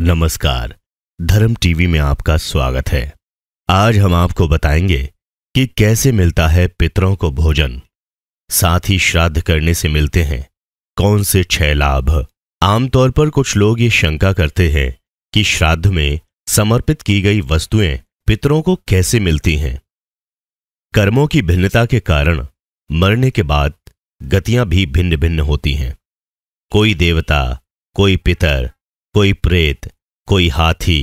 नमस्कार धर्म टीवी में आपका स्वागत है आज हम आपको बताएंगे कि कैसे मिलता है पितरों को भोजन साथ ही श्राद्ध करने से मिलते हैं कौन से छह लाभ आमतौर पर कुछ लोग ये शंका करते हैं कि श्राद्ध में समर्पित की गई वस्तुएं पितरों को कैसे मिलती हैं कर्मों की भिन्नता के कारण मरने के बाद गतियां भी भिन्न भिन्न होती हैं कोई देवता कोई पितर कोई प्रेत कोई हाथी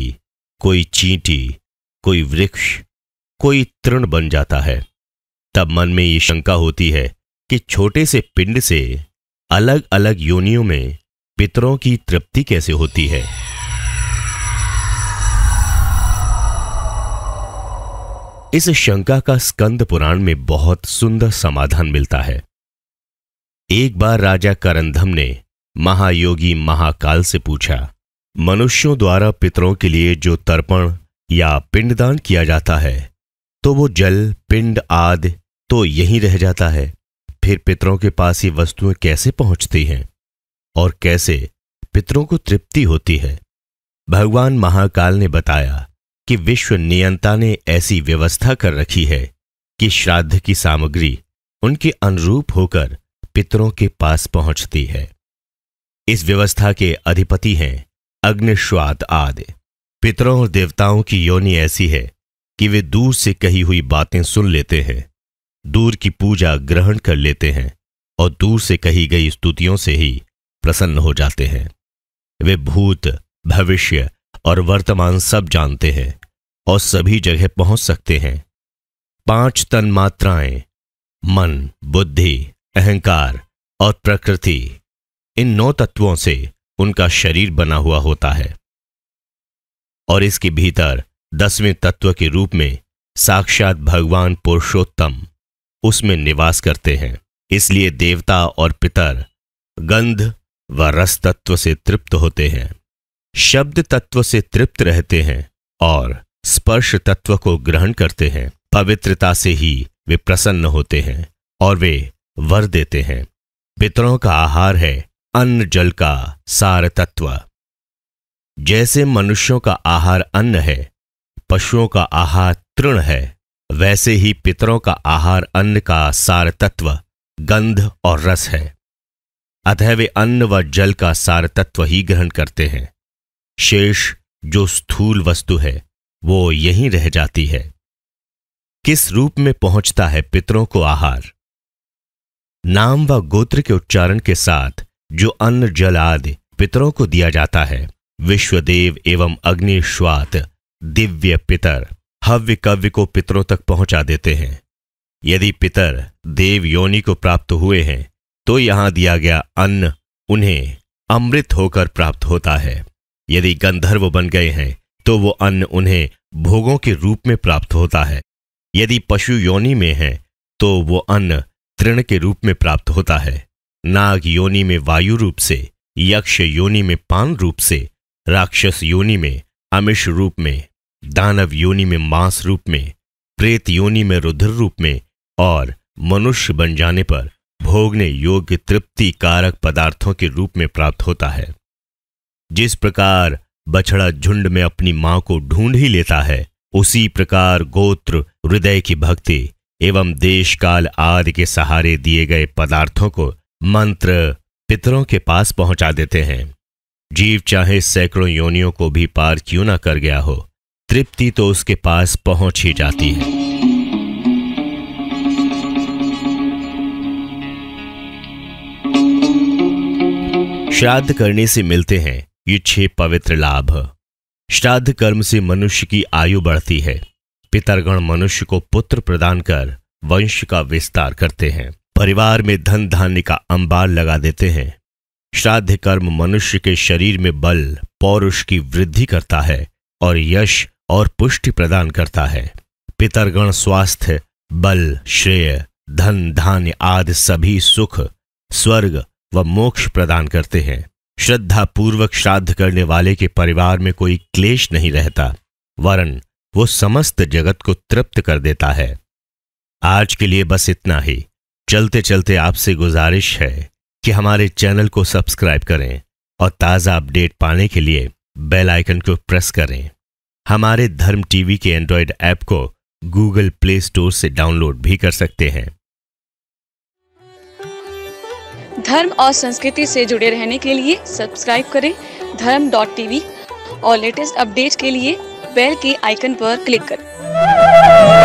कोई चींटी कोई वृक्ष कोई तृण बन जाता है तब मन में ये शंका होती है कि छोटे से पिंड से अलग अलग योनियों में पितरों की तृप्ति कैसे होती है इस शंका का स्कंद पुराण में बहुत सुंदर समाधान मिलता है एक बार राजा करंधम ने महायोगी महाकाल से पूछा मनुष्यों द्वारा पितरों के लिए जो तर्पण या पिंडदान किया जाता है तो वो जल पिंड आदि तो यहीं रह जाता है फिर पितरों के पास ये वस्तुएं कैसे पहुंचती हैं और कैसे पितरों को तृप्ति होती है भगवान महाकाल ने बताया कि विश्व नियंता ने ऐसी व्यवस्था कर रखी है कि श्राद्ध की सामग्री उनके अनुरूप होकर पितरों के पास पहुंचती है इस व्यवस्था के अधिपति हैं अग्निश्वात आदि पितरों और देवताओं की योनि ऐसी है कि वे दूर से कही हुई बातें सुन लेते हैं दूर की पूजा ग्रहण कर लेते हैं और दूर से कही गई स्तुतियों से ही प्रसन्न हो जाते हैं वे भूत भविष्य और वर्तमान सब जानते हैं और सभी जगह पहुंच सकते हैं पांच तन मात्राएं मन बुद्धि अहंकार और प्रकृति इन नौ तत्वों से उनका शरीर बना हुआ होता है और इसके भीतर दसवें तत्व के रूप में साक्षात भगवान पुरुषोत्तम उसमें निवास करते हैं इसलिए देवता और पितर गंध व रस तत्व से तृप्त होते हैं शब्द तत्व से तृप्त रहते हैं और स्पर्श तत्व को ग्रहण करते हैं पवित्रता से ही वे प्रसन्न होते हैं और वे वर देते हैं पितरों का आहार है अन्न जल का सार तत्व जैसे मनुष्यों का आहार अन्न है पशुओं का आहार तृण है वैसे ही पितरों का आहार अन्न का सार तत्व गंध और रस है अतः वे अन्न व जल का सार तत्व ही ग्रहण करते हैं शेष जो स्थूल वस्तु है वो यहीं रह जाती है किस रूप में पहुंचता है पितरों को आहार नाम व गोत्र के उच्चारण के साथ जो अन्न जल आदि पितरों को दिया जाता है विश्वदेव एवं अग्निश्वात दिव्य पितर हव्य कव्य को पितरों तक पहुंचा देते हैं यदि पितर देव योनि को प्राप्त हुए हैं तो यहां दिया गया अन्न उन्हें अमृत होकर प्राप्त होता है यदि गंधर्व बन गए हैं तो वो अन्न उन्हें भोगों के रूप में प्राप्त होता है यदि पशु योनि में हैं तो वो अन्न तृण के रूप में प्राप्त होता है नाग योनि में वायु रूप से यक्ष योनि में पान रूप से राक्षस योनि में अमिष रूप में दानव योनि में मांस रूप में प्रेत योनि में रुद्र रूप में और मनुष्य बन जाने पर भोगने योग्य तृप्ति कारक पदार्थों के रूप में प्राप्त होता है जिस प्रकार बछड़ा झुंड में अपनी मां को ढूंढ ही लेता है उसी प्रकार गोत्र हृदय की भक्ति एवं देश काल आदि के सहारे दिए गए पदार्थों को मंत्र पितरों के पास पहुंचा देते हैं जीव चाहे सैकड़ों योनियों को भी पार क्यों ना कर गया हो तृप्ति तो उसके पास पहुंच ही जाती है श्राद्ध करने से मिलते हैं ये छह पवित्र लाभ श्राद्ध कर्म से मनुष्य की आयु बढ़ती है पितरगण मनुष्य को पुत्र प्रदान कर वंश का विस्तार करते हैं परिवार में धन धान्य का अंबार लगा देते हैं श्राद्ध कर्म मनुष्य के शरीर में बल पौरुष की वृद्धि करता है और यश और पुष्टि प्रदान करता है पितरगण स्वास्थ्य बल श्रेय धन धान्य आदि सभी सुख स्वर्ग व मोक्ष प्रदान करते हैं श्रद्धा पूर्वक श्राद्ध करने वाले के परिवार में कोई क्लेश नहीं रहता वरन वो समस्त जगत को तृप्त कर देता है आज के लिए बस इतना ही चलते चलते आपसे गुजारिश है कि हमारे चैनल को सब्सक्राइब करें और ताज़ा अपडेट पाने के लिए बेल आइकन को प्रेस करें हमारे धर्म टीवी के एंड्रॉयड ऐप को गूगल प्ले स्टोर से डाउनलोड भी कर सकते हैं धर्म और संस्कृति से जुड़े रहने के लिए सब्सक्राइब करें धर्म डॉट टीवी और लेटेस्ट अपडेट के लिए बेल के आइकन पर क्लिक करें